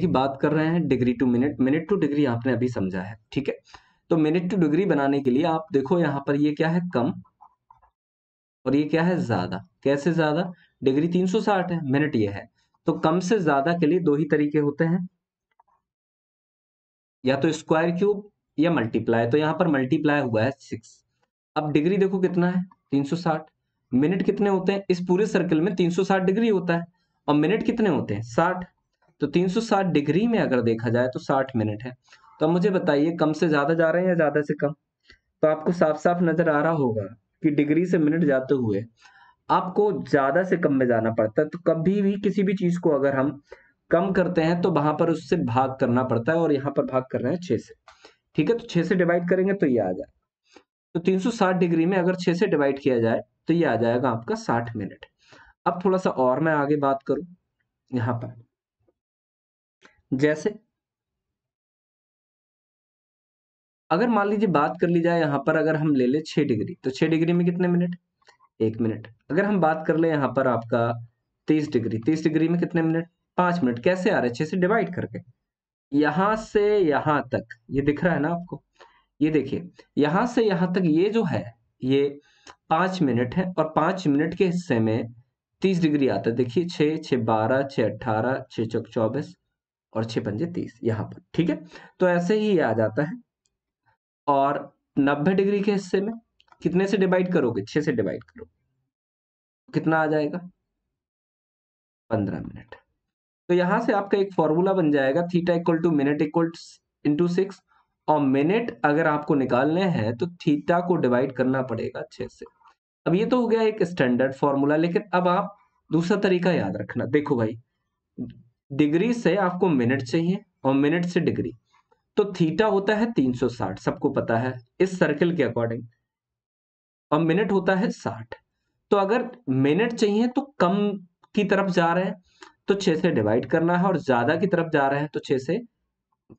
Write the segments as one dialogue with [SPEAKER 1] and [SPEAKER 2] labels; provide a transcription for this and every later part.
[SPEAKER 1] की बात कर रहे हैं degree to minute minute to degree आपने अभी समझा है ठीक है तो मिनट टू डिग्री बनाने के लिए आप देखो यहाँ पर ये क्या है कम और ये क्या है ज्यादा कैसे ज्यादा डिग्री 360 है मिनट ये है तो कम से ज्यादा के लिए दो ही तरीके होते हैं या तो स्क्वायर क्यूब या मल्टीप्लाई तो यहाँ पर मल्टीप्लाई हुआ है सिक्स अब डिग्री देखो कितना है 360 मिनट कितने होते हैं इस पूरे सर्कल में 360 डिग्री होता है और मिनट कितने होते हैं साठ तो 360 डिग्री में अगर देखा जाए तो 60 मिनट है तो मुझे बताइए कम से ज़्यादा जा रहे हैं या ज़्यादा से कम तो आपको साफ साफ नज़र आ रहा होगा कि डिग्री से मिनट जाते हुए आपको ज़्यादा से कम में जाना पड़ता है तो कभी भी किसी भी चीज़ को अगर हम कम करते हैं तो वहां पर उससे भाग करना पड़ता है और यहाँ पर भाग कर रहे हैं छह से ठीक है तो छह से डिवाइड करेंगे तो ये आ जाए तो 360 डिग्री में अगर छः से डिवाइड किया जाए तो ये आ जाएगा आपका 60 मिनट अब थोड़ा सा और मैं आगे बात करूं यहाँ पर जैसे अगर मान लीजिए बात कर ली जाए यहां पर अगर हम ले ले छह डिग्री तो छह डिग्री में कितने मिनट एक मिनट अगर हम बात कर ले यहां पर आपका तीस डिग्री तीस डिग्री में कितने मिनट पांच मिनट कैसे आ रहे छह से डिवाइड करके यहां से यहां तक ये दिख रहा है ना आपको ये देखिए यहां से यहां तक ये जो है ये पांच मिनट है और पांच मिनट के हिस्से में तीस डिग्री आता है देखिए छह छह बारह छह अट्ठारह छह चौक चौबीस और छह पंजे तीस यहाँ पर ठीक है तो ऐसे ही आ जाता है और नब्बे डिग्री के हिस्से में कितने से डिवाइड करोगे छह से डिवाइड करोगे कितना आ जाएगा पंद्रह मिनट तो यहां से आपका एक फॉर्मूला बन जाएगा theta equal to minute equal into six और मिनट अगर आपको निकालने हैं तो थीटा को डिवाइड करना पड़ेगा छह से अब ये तो हो गया एक स्टैंडर्ड फॉर्मूला लेकिन अब आप दूसरा तरीका याद रखना देखो भाई डिग्री से आपको मिनट चाहिए और मिनट से डिग्री तो थीटा होता है 360 सबको पता है इस सर्कल के अकॉर्डिंग और मिनट होता है 60 तो अगर मिनट चाहिए तो कम की तरफ जा रहे हैं तो 6 से डिवाइड करना है और ज्यादा की तरफ जा रहे हैं तो 6 से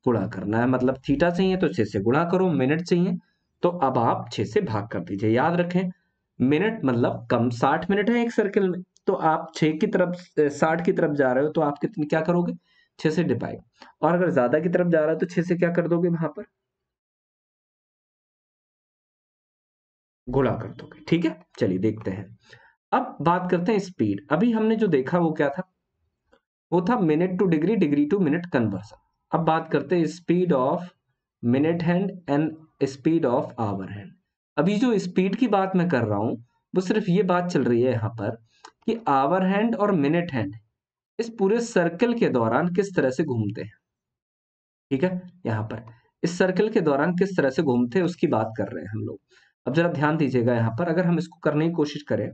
[SPEAKER 1] गुणा करना है मतलब थीटा चाहिए तो 6 से गुणा करो मिनट चाहिए तो अब आप 6 से भाग कर दीजिए याद रखें मिनट मतलब कम 60 मिनट है एक सर्कल में तो आप छ की तरफ साठ की तरफ जा रहे हो तो आप कितने क्या करोगे छह से डिवाइड और अगर ज़्यादा की तरफ जा रहा है तो छह से क्या कर दोगे वहां पर गुणा कर दोगे ठीक है चलिए देखते हैं अब बात करते हैं स्पीड अभी हमने जो देखा वो क्या था वो था minute to degree degree to minute conversion अब बात करते हैं speed of minute hand and speed of hour hand अभी जो स्पीड की बात मैं कर रहा हूँ वो सिर्फ ये बात चल रही है यहां पर कि आवर हैंड और मिनट हैंड इस पूरे सर्कल के दौरान किस तरह से घूमते हैं ठीक है यहाँ पर इस सर्कल के दौरान किस तरह से घूमते हैं उसकी बात कर रहे हैं हम लोग अब जरा ध्यान दीजिएगा यहाँ पर अगर हम इसको करने की कोशिश करें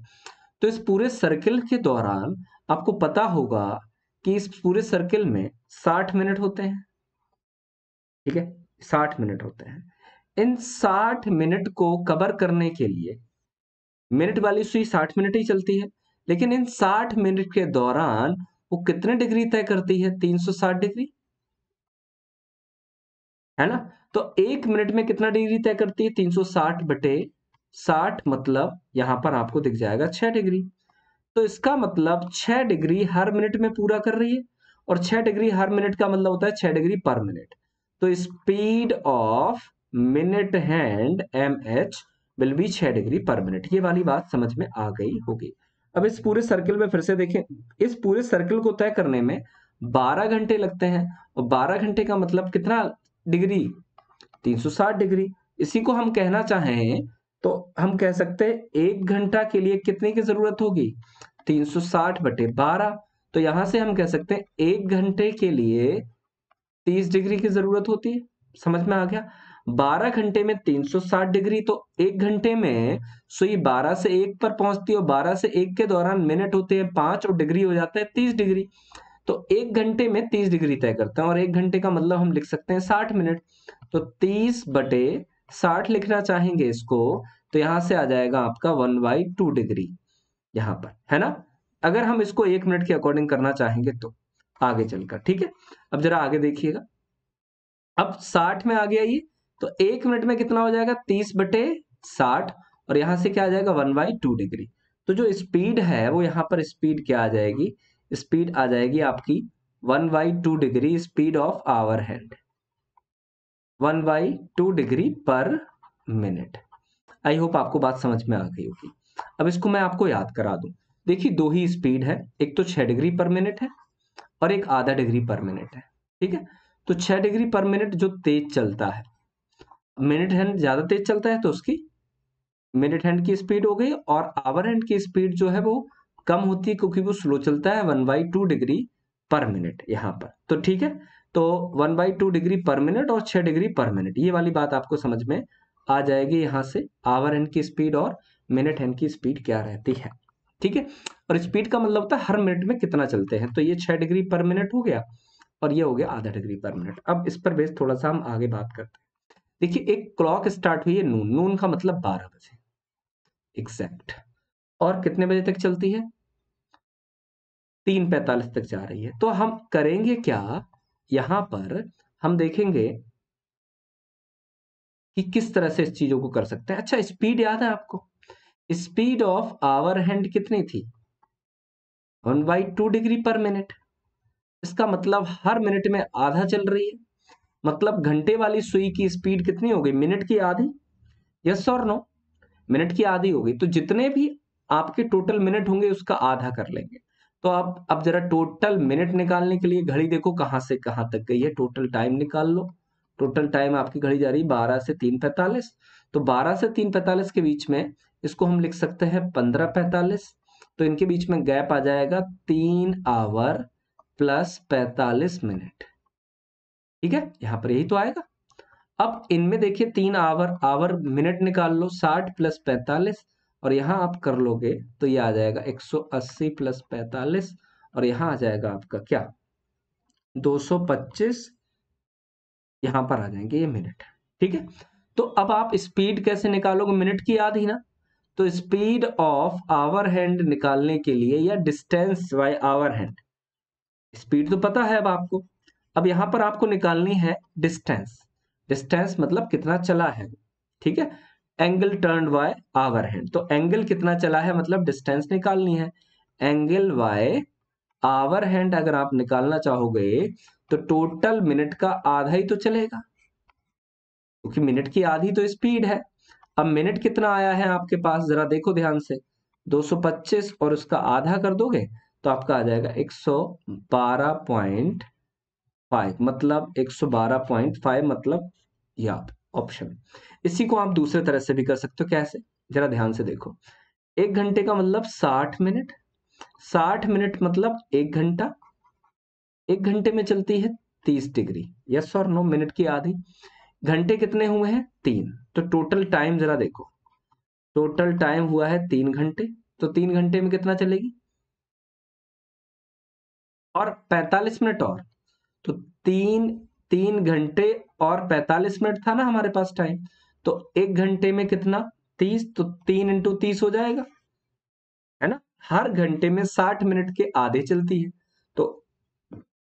[SPEAKER 1] तो इस पूरे सर्कल के दौरान आपको पता होगा कि इस पूरे सर्कल में साठ मिनट होते हैं ठीक है साठ मिनट होते हैं इन साठ मिनट को कवर करने के लिए मिनट वाली सुई साठ मिनट ही चलती है लेकिन इन 60 मिनट के दौरान वो कितने डिग्री तय करती है 360 डिग्री है ना तो एक मिनट में कितना डिग्री तय करती है 360 बटे 60 मतलब यहां पर आपको दिख जाएगा 6 डिग्री तो इसका मतलब 6 डिग्री हर मिनट में पूरा कर रही है और 6 डिग्री हर मिनट का मतलब होता है 6 डिग्री पर मिनट तो speed of minute hand M H will be 6 degree पर मिनट ये वाली बात समझ में आ गई होगी अब इस पूरे सर्किल में फिर से देखें इस पूरे सर्किल को तय करने में 12 घंटे लगते हैं और 12 घंटे का मतलब कितना डिग्री 360 डिग्री इसी को हम कहना चाहें तो हम कह सकते हैं एक घंटा के लिए कितने की जरूरत होगी 360 बटे बारह तो यहां से हम कह सकते हैं एक घंटे के लिए 30 डिग्री की जरूरत होती है समझ में आ गया 12 घंटे में 360 डिग्री तो एक घंटे में सुई 12 से एक पर पहुंचती है और 12 से एक के दौरान मिनट होते हैं पांच और डिग्री हो जाता है तीस डिग्री तो एक घंटे में तीस डिग्री तय करते हैं और एक घंटे का मतलब हम लिख सकते हैं साठ मिनट तो तीस बटे साठ लिखना चाहेंगे इसको तो यहां से आ जाएगा आपका वन बाई टू डिग्री यहां पर है ना अगर हम इसको एक मिनट के अकॉर्डिंग करना चाहेंगे तो आगे चलकर ठीक है अब जरा आगे देखिएगा अब साठ में आ गया ये तो एक मिनट में कितना हो जाएगा तीस बटे साठ और यहां से क्या आ जाएगा वन बाई टू डिग्री तो जो स्पीड है वो यहां पर स्पीड क्या आ जाएगी स्पीड आ जाएगी आपकी one by two degree speed of hour hand one by two degree पर मिनट आई होप आपको बात समझ में आ गई होगी अब इसको मैं आपको याद करा दू देखिए दो ही स्पीड है एक तो छह डिग्री पर मिनट है और एक आधा डिग्री पर मिनट है ठीक है तो छह डिग्री पर मिनट जो तेज चलता है मिनट हैंड ज़्यादा तेज चलता है तो उसकी मिनट हैंड की स्पीड हो गई और आवर हैंड की स्पीड जो है वो कम होती है क्योंकि वो स्लो चलता है वन बाई टू डिग्री पर मिनट यहाँ पर तो ठीक है तो वन बाई टू डिग्री पर मिनट और छह डिग्री पर मिनट ये वाली बात आपको समझ में आ जाएगी यहाँ से आवर हैंड की स्पीड और मिनट हैंड की स्पीड क्या रहती है ठीक है और स्पीड का मतलब होता है हर मिनट में कितना चलते हैं तो ये छह डिग्री पर मिनट हो गया और ये हो गया आधा डिग्री पर मिनट अब इस पर बेस थोड़ा सा हम आगे बात करते हैं देखिए एक क्लॉक स्टार्ट हुई है नून नून का मतलब बारह बजे एग्जैक्ट और कितने बजे तक चलती है तीन पैंतालीस तक जा रही है तो हम करेंगे क्या यहां पर हम देखेंगे कि किस तरह से इस चीजों को कर सकते हैं अच्छा स्पीड याद है आपको स्पीड ऑफ आवर हैंड कितनी थी वन बाई टू डिग्री पर मिनट इसका मतलब हर मिनट में आधा चल रही है मतलब घंटे वाली सुई की स्पीड कितनी हो गई मिनट की आधी यस और नो मिनट की आधी हो गई तो जितने भी आपके टोटल मिनट होंगे उसका आधा कर लेंगे तो आप अब जरा टोटल मिनट निकालने के लिए घड़ी देखो कहां से कहां तक गई है टोटल टाइम निकाल लो टोटल टाइम आपकी घड़ी जा रही है बारह से तीन पैतालीस तो बारह से तीन पैतालीस के बीच में इसको हम लिख सकते हैं पंद्रह पैतालीस तो इनके बीच में गैप आ जाएगा तीन आवर प्लस पैतालीस मिनट ठीक है यहां पर यही तो आएगा अब इनमें देखिए तीन आवर आवर मिनट निकाल लो साठ प्लस पैतालीस और यहाँ आप कर लोगे तो ये आ जाएगा 180 प्लस पैतालीस और यहाँ आ जाएगा आपका क्या 225 यहां पर आ जाएंगे ये मिनट ठीक है तो अब आप स्पीड कैसे निकालोगे मिनट की याद ही ना तो स्पीड ऑफ आवर हैंड निकालने के लिए या distance by our hand speed तो पता है अब आपको अब यहां पर आपको निकालनी है डिस्टेंस डिस्टेंस मतलब कितना चला है ठीक है angle turn by our hand तो एंगल कितना चला है मतलब डिस्टेंस निकालनी है एंगल बाय आवर हैंड अगर आप निकालना चाहोगे तो टोटल मिनट का आधा ही तो चलेगा क्योंकि तो मिनट की आधी तो स्पीड है अब मिनट कितना आया है आपके पास जरा देखो ध्यान से 225 और उसका आधा कर दोगे तो आपका आ जाएगा एक सौ बारह पॉइंट फाइव मतलब एक सौ बारह पॉइंट फाइव मतलब या ऑप्शन इसी को आप दूसरे तरह से भी कर सकते हो कैसे जरा ध्यान से देखो एक घंटे का मतलब साठ मिनट साठ मिनट मतलब एक घंटा एक घंटे में चलती है तीस डिग्री यस और नो मिनट की आधी घंटे कितने हुए हैं तीन तो टोटल टाइम जरा देखो टोटल टाइम हुआ है तीन घंटे तो तीन घंटे में कितना चलेगी और 45 मिनट और तो तीन तीन घंटे और 45 मिनट था ना हमारे पास टाइम तो एक घंटे में कितना तीस तो तीन इंटू तीस हो जाएगा है ना हर घंटे में साठ मिनट के आधे चलती है तो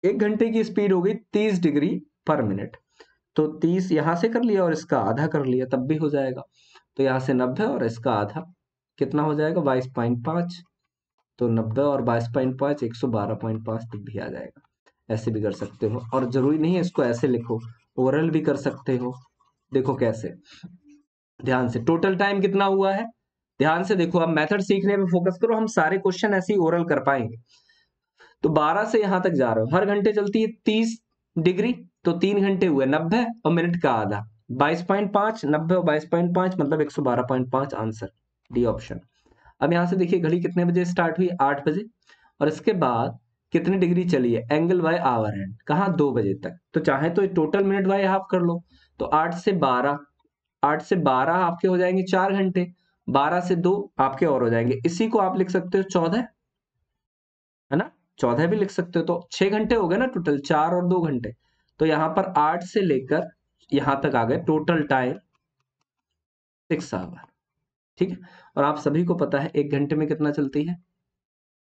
[SPEAKER 1] एक घंटे की स्पीड हो गई तीस डिग्री पर मिनट तो तीस यहां से कर लिया और इसका आधा कर लिया तब भी हो जाएगा तो यहां से नब्बे और इसका आधा कितना हो जाएगा बाईस पॉइंट पांच तो नब्बे और बाईस पॉइंट पाँच एक सौ बारह पॉइंट पाँच तक भी आ जाएगा ऐसे भी कर सकते हो और जरूरी नहीं है इसको ऐसे लिखो ओवरऑल भी कर सकते हो देखो कैसे ध्यान से टोटल टाइम कितना हुआ है ध्यान से देखो अब मेथड सीखने पे फोकस करो हम सारे क्वेश्चन ऐसे ही ओरल कर पाएंगे तो 12 से यहां तक जा रहे हो हर घंटे चलती है 30 डिग्री तो तीन घंटे हुए 90 और मिनट का आधा 22.5 90 और 22.5 मतलब 112.5 आंसर डी ऑप्शन अब यहाँ से देखिए घड़ी कितने बजे स्टार्ट हुई आठ बजे और इसके बाद कितनी डिग्री चली है एंगल बाय आवर एंड कहा दो बजे तक तो चाहे तो टोटल मिनट बाय हाफ कर लो तो आठ से बारह आठ से बारह आपके हो जाएंगे चार घंटे बारह से दो आपके और हो जाएंगे इसी को आप लिख सकते हो चौदह है ना चौदह भी लिख सकते हो तो छह घंटे हो गए ना टोटल चार और दो घंटे तो यहां पर आठ से लेकर यहां तक आ गए टोटल टाइम सिक्स आवर ठीक है और आप सभी को पता है एक घंटे में कितना चलती है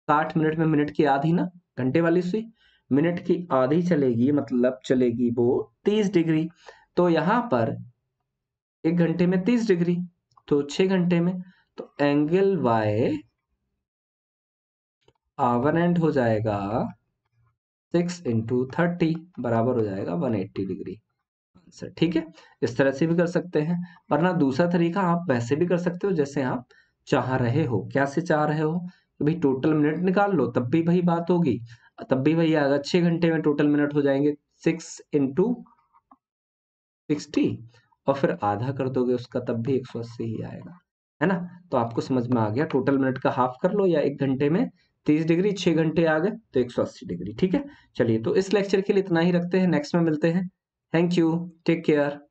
[SPEAKER 1] साठ मिनट में मिनट की आधी ना घंटे वाली सुई मिनट की आधी चलेगी मतलब चलेगी वो तीस डिग्री तो यहां पर एक घंटे में तीस डिग्री तो छह घंटे में तो एंगल वाई आवर एंड हो जाएगा सिक्स इंटू थर्टी बराबर हो जाएगा वन एट्टी डिग्री आंसर ठीक है इस तरह से भी कर सकते हैं वरना दूसरा तरीका आप वैसे भी कर सकते हो जैसे आप चाह रहे हो क्या से चाह रहे हो तो भाई टोटल मिनट निकाल लो तब भी वही बात होगी तब भी वही आएगा छह घंटे में टोटल मिनट हो जाएंगे सिक्स इंटू सिक्सटी और फिर आधा कर दोगे उसका तब भी एक सौ अस्सी ही आएगा है ना तो आपको समझ में आ गया टोटल मिनट का हाफ कर लो या एक घंटे में तीस डिग्री छह घंटे आ गए तो एक सौ अस्सी डिग्री ठीक है चलिए तो इस लेक्चर के लिए इतना ही रखते हैं नेक्स्ट में मिलते हैं Thank you. Take care.